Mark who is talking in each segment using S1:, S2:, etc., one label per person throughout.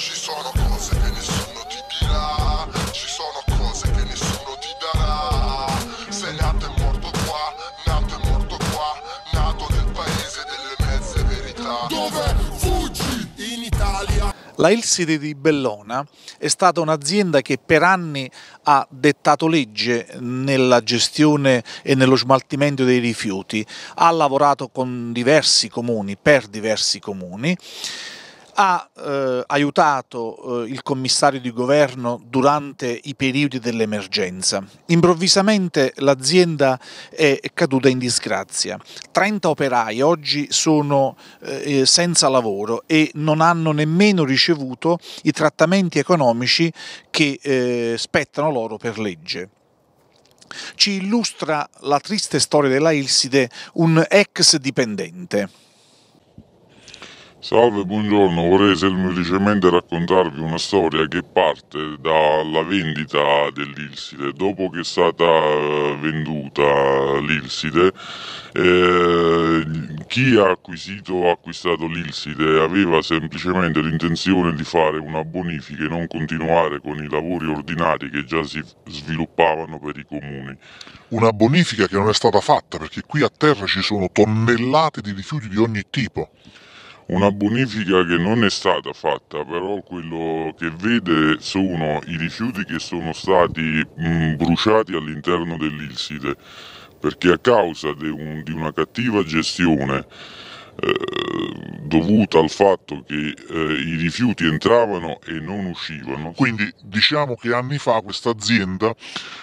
S1: Ci sono cose che nessuno ti dirà, ci sono cose che nessuno ti darà. Sei nato
S2: e morto qua, nato e morto qua, nato nel paese delle mezze verità. Dove fuggi in Italia?
S1: La Ilside di Bellona è stata un'azienda che per anni ha dettato legge nella gestione e nello smaltimento dei rifiuti, ha lavorato con diversi comuni, per diversi comuni ha eh, aiutato eh, il commissario di governo durante i periodi dell'emergenza. Improvvisamente l'azienda è caduta in disgrazia. 30 operai oggi sono eh, eh, senza lavoro e non hanno nemmeno ricevuto i trattamenti economici che eh, spettano loro per legge ci illustra la triste storia della Ilside un ex dipendente.
S3: Salve, buongiorno, vorrei semplicemente raccontarvi una storia che parte dalla vendita dell'Ilside. Dopo che è stata eh, venduta l'Ilside, eh, chi ha acquisito o acquistato l'Ilside aveva semplicemente l'intenzione di fare una bonifica e non continuare con i lavori ordinari che già si sviluppavano per i comuni. Una bonifica che non è stata fatta perché
S1: qui a terra ci sono tonnellate di rifiuti di ogni
S3: tipo. Una bonifica che non è stata fatta, però quello che vede sono i rifiuti che sono stati mh, bruciati all'interno dell'Ilside, perché a causa di, un, di una cattiva gestione eh, dovuta al fatto che eh, i rifiuti entravano e non uscivano. Quindi diciamo che anni fa questa azienda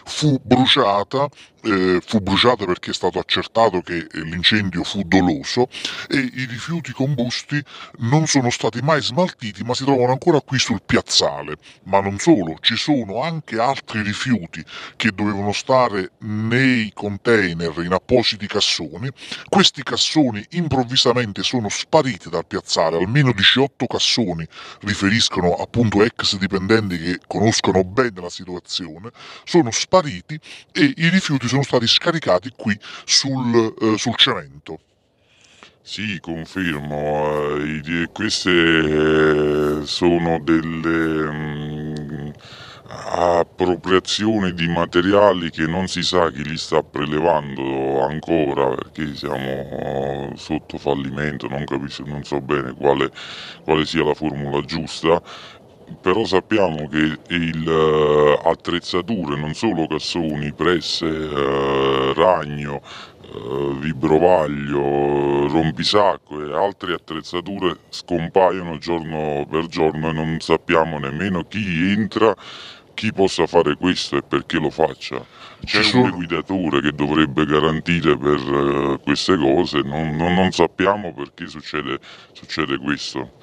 S3: fu bruciata eh,
S1: fu bruciata perché è stato accertato che eh, l'incendio fu doloso e i rifiuti combusti non sono stati mai smaltiti ma si trovano ancora qui sul piazzale. Ma non solo, ci sono anche altri rifiuti che dovevano stare nei container in appositi cassoni. Questi cassoni improvvisamente sono spariti dal piazzale, almeno 18 cassoni riferiscono appunto ex dipendenti che conoscono bene la situazione, sono spariti e i rifiuti sono sono stati scaricati qui sul, eh, sul cemento.
S3: Sì, confermo, eh, queste eh, sono delle mm, appropriazioni di materiali che non si sa chi li sta prelevando ancora perché siamo sotto fallimento, non, capisco, non so bene quale, quale sia la formula giusta però sappiamo che il, eh, attrezzature, non solo cassoni, presse, eh, ragno, eh, vibrovaglio, rompisacco e altre attrezzature scompaiono giorno per giorno e non sappiamo nemmeno chi entra chi possa fare questo e perché lo faccia. C'è sono... un guidatore che dovrebbe garantire per uh, queste cose, non, non, non sappiamo perché succede, succede questo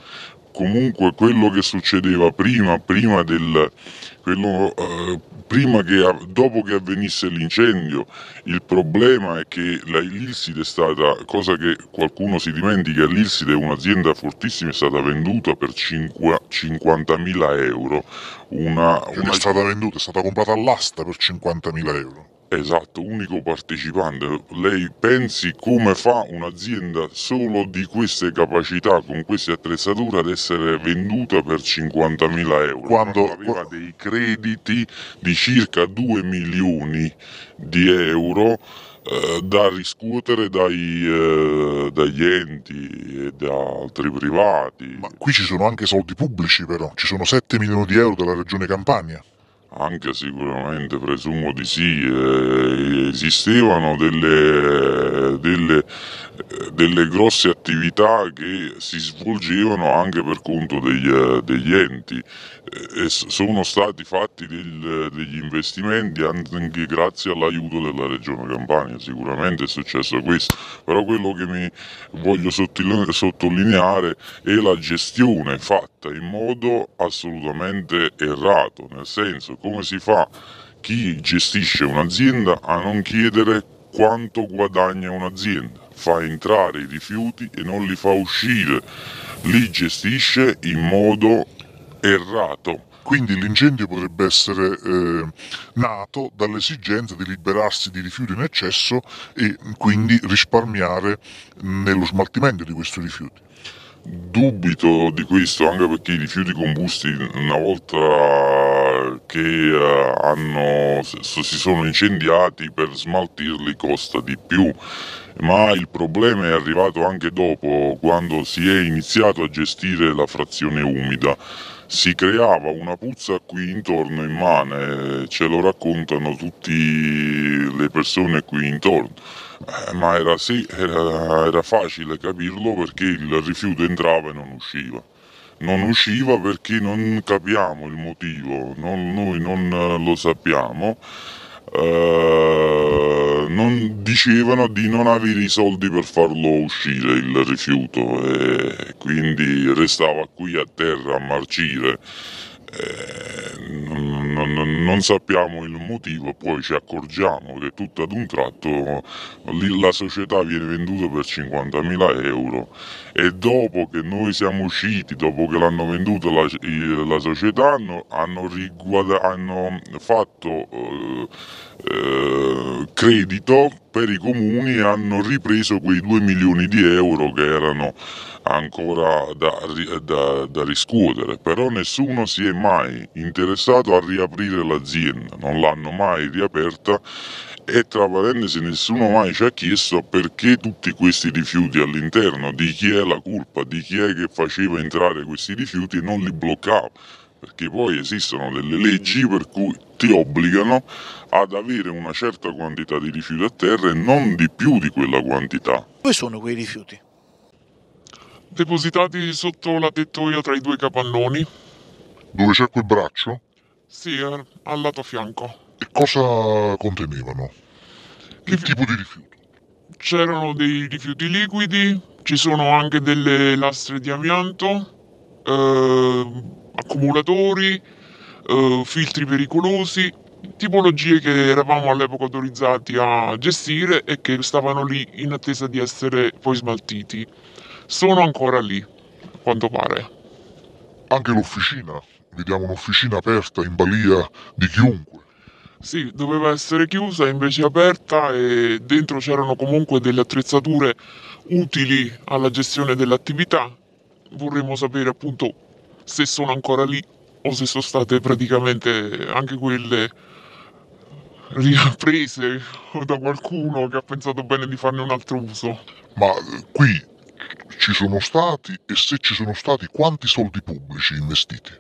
S3: comunque quello che succedeva prima, prima, del, quello, eh, prima che, dopo che avvenisse l'incendio, il problema è che la, l'Ilside è stata, cosa che qualcuno si dimentica, l'Ilside è un'azienda fortissima, è stata venduta per 50.000 euro. Una, cioè, una... È stata venduta, è stata comprata all'asta per 50.000 euro. Esatto, unico partecipante. Lei pensi come fa un'azienda solo di queste capacità, con queste attrezzature, ad essere venduta per 50.000 euro? Quando ecco, aveva dei crediti di circa 2 milioni di euro eh, da riscuotere dai, eh, dagli enti e da altri privati. Ma qui ci sono anche soldi pubblici però, ci sono 7 milioni di euro della regione Campania. Anche sicuramente, presumo di sì, eh, esistevano delle, delle delle grosse attività che si svolgevano anche per conto degli, eh, degli enti eh, e sono stati fatti del, degli investimenti anche grazie all'aiuto della regione Campania, sicuramente è successo questo, però quello che mi voglio sottolineare è la gestione fatta in modo assolutamente errato, nel senso come si fa chi gestisce un'azienda a non chiedere quanto guadagna un'azienda fa entrare i rifiuti e non li fa uscire, li gestisce in modo errato.
S1: Quindi l'incendio potrebbe essere eh, nato dall'esigenza di liberarsi di rifiuti in eccesso e quindi risparmiare nello smaltimento di questi rifiuti.
S3: Dubito di questo anche perché i rifiuti combusti una volta eh, che hanno, si sono incendiati per smaltirli costa di più ma il problema è arrivato anche dopo, quando si è iniziato a gestire la frazione umida. Si creava una puzza qui intorno immane, ce lo raccontano tutte le persone qui intorno. Eh, ma era, sì, era, era facile capirlo perché il rifiuto entrava e non usciva non usciva perché non capiamo il motivo, non, noi non eh, lo sappiamo. Eh, non dicevano di non avere i soldi per farlo uscire il rifiuto e quindi restava qui a terra a marcire. Eh, non, non, sappiamo il motivo, poi ci accorgiamo che tutto ad un tratto la società viene venduta per 50.000 euro e dopo che noi siamo usciti, dopo che l'hanno venduta la, la società, hanno, hanno, hanno fatto... Eh, eh, credito per i comuni hanno ripreso quei 2 milioni di euro che erano ancora da, da, da riscuotere, però nessuno si è mai interessato a riaprire l'azienda, non l'hanno mai riaperta e tra parentesi nessuno mai ci ha chiesto perché tutti questi rifiuti all'interno, di chi è la colpa, di chi è che faceva entrare questi rifiuti e non li bloccava perché poi esistono delle leggi per cui ti obbligano ad avere una certa quantità di rifiuti a terra e non di più di quella quantità.
S4: Dove sono quei rifiuti? Depositati sotto la tettoia tra i due capannoni.
S3: Dove c'è quel braccio?
S4: Sì, eh, al lato fianco.
S1: E cosa contenevano? Che tipo di rifiuto?
S4: C'erano dei rifiuti liquidi, ci sono anche delle lastre di amianto, eh, accumulatori, eh, filtri pericolosi, tipologie che eravamo all'epoca autorizzati a gestire e che stavano lì in attesa di essere poi smaltiti. Sono ancora lì, a quanto pare.
S1: Anche l'officina, vediamo un'officina aperta in balia di chiunque.
S4: Sì, doveva essere chiusa, invece aperta e dentro c'erano comunque delle attrezzature utili alla gestione dell'attività. Vorremmo sapere appunto se sono ancora lì o se sono state praticamente anche quelle riprese da qualcuno che ha pensato bene di farne un altro uso.
S1: Ma eh, qui ci sono stati e se ci sono stati quanti soldi pubblici investiti?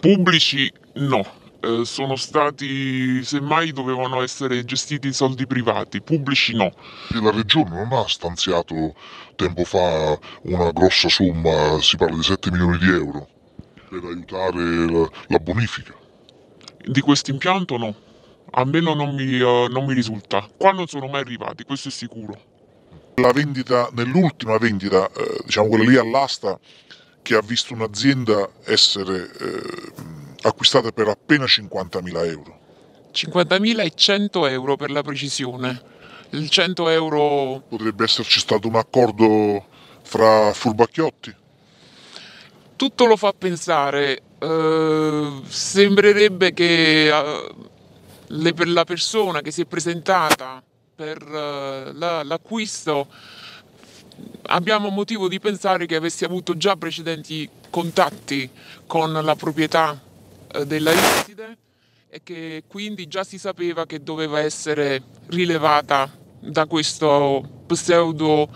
S4: Pubblici no, eh, sono stati, semmai dovevano essere gestiti i soldi privati, pubblici no.
S1: E la regione non ha stanziato tempo fa una grossa somma, si parla di 7 milioni di euro? per aiutare la, la bonifica.
S4: Di questo impianto no, almeno non mi, uh, non mi risulta. Qua non sono mai arrivati, questo è sicuro. La vendita, nell'ultima vendita,
S1: eh, diciamo quella lì all'asta, che ha visto un'azienda essere eh, acquistata per appena 50.000 euro.
S5: 50.000 e 100 euro per la precisione. Il 100 euro...
S1: Potrebbe esserci stato un accordo fra furbacchiotti?
S5: tutto lo fa pensare. Uh, sembrerebbe che uh, le, per la persona che si è presentata per uh, la, l'acquisto abbiamo motivo di pensare che avessi avuto già precedenti contatti con la proprietà della Istide e che quindi già si sapeva che doveva essere rilevata da questo pseudo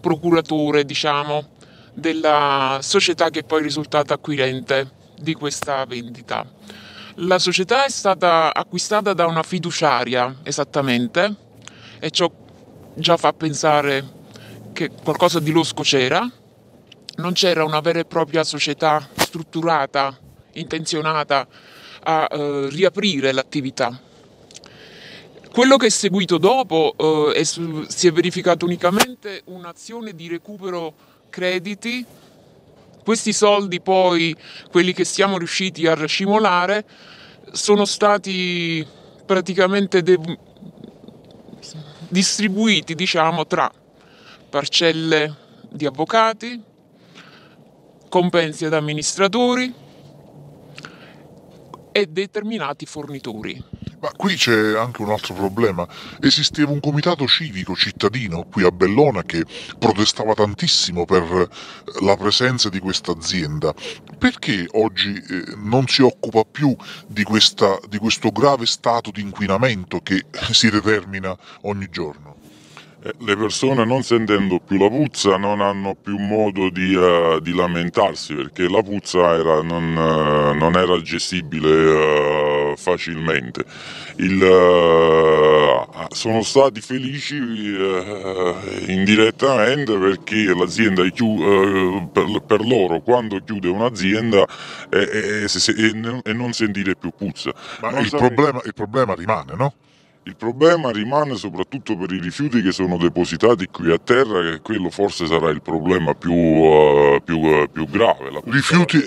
S5: procuratore, diciamo, della società che poi è risultata acquirente di questa vendita. La società è stata acquistata da una fiduciaria, esattamente, e ciò già fa pensare che qualcosa di losco c'era. Non c'era una vera e propria società strutturata, intenzionata a eh, riaprire l'attività. Quello che è seguito dopo eh, è, si è verificato unicamente un'azione di recupero crediti. Questi soldi poi, quelli che siamo riusciti a racimolare, sono stati praticamente de- distribuiti, diciamo, tra parcelle di avvocati, compensi ad amministratori e determinati fornitori.
S1: Ma qui c'è anche un altro problema. Esisteva un comitato civico cittadino qui a Bellona che protestava tantissimo per eh, la presenza di questa azienda. Perché oggi eh, non si occupa più di, questa, di questo grave stato di inquinamento che eh, si determina ogni giorno?
S3: le persone non sentendo più la puzza non hanno più modo di, uh, di lamentarsi perché la puzza era, non, uh, non, era gestibile uh, facilmente. Il, uh, sono stati felici uh, indirettamente perché l'azienda uh, per, per, loro quando chiude un'azienda e, non sentire più puzza. Ma il, problema, il problema rimane, no? Il problema rimane soprattutto per i rifiuti che sono depositati qui a terra, che quello forse sarà il problema più, uh, più, uh, più grave.
S1: Rifiuti,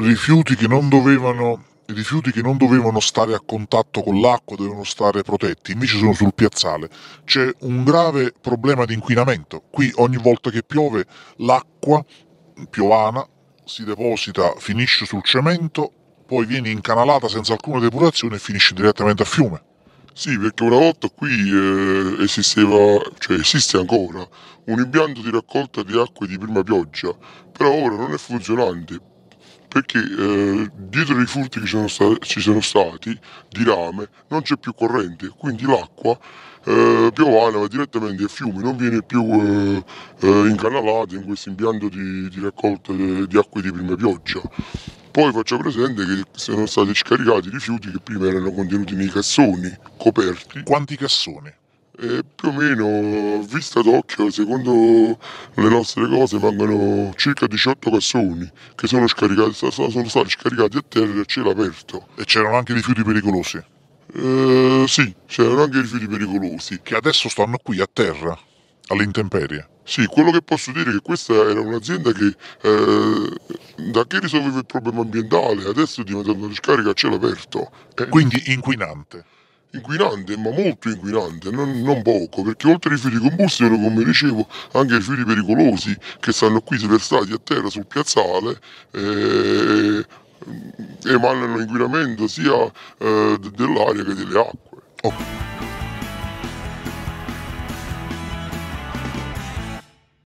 S1: rifiuti, che non dovevano i rifiuti che non dovevano stare a contatto con l'acqua dovevano stare protetti, invece sono sul piazzale. C'è un grave problema di inquinamento. Qui ogni volta che piove l'acqua piovana si deposita, finisce sul cemento, poi viene incanalata senza alcuna depurazione e finisce
S2: direttamente a fiume. Sì, perché una volta qui eh, esisteva, cioè esiste ancora, un impianto di raccolta di acque di prima pioggia, però ora non è funzionante perché eh, dietro i furti che ci sono, stati, ci sono, stati di rame non c'è più corrente, quindi l'acqua eh, piovana va direttamente ai fiume, non viene più eh, eh, incanalata in questo impianto di, di raccolta di, di acque di prima pioggia. Poi faccio presente che sono stati scaricati rifiuti che prima erano contenuti nei cassoni coperti. Quanti cassoni? E più o meno, vista d'occhio, secondo le nostre cose, mancano circa 18 cassoni che sono, sono stati scaricati a terra a cielo aperto. E c'erano anche rifiuti pericolosi? Eh, sì, c'erano anche rifiuti pericolosi. Che adesso stanno qui a terra, all'intemperie. Sì, quello che posso dire è che questa era un'azienda che eh, da che risolveva il problema ambientale, adesso è diventata una discarica a cielo aperto. Eh. Quindi inquinante inquinante, ma molto inquinante, non, non poco, perché oltre ai rifiuti combustibili, come dicevo, anche i rifiuti pericolosi che stanno qui sversati a terra sul piazzale, eh, emanano inquinamento sia eh, dell'aria che delle acque. Oh.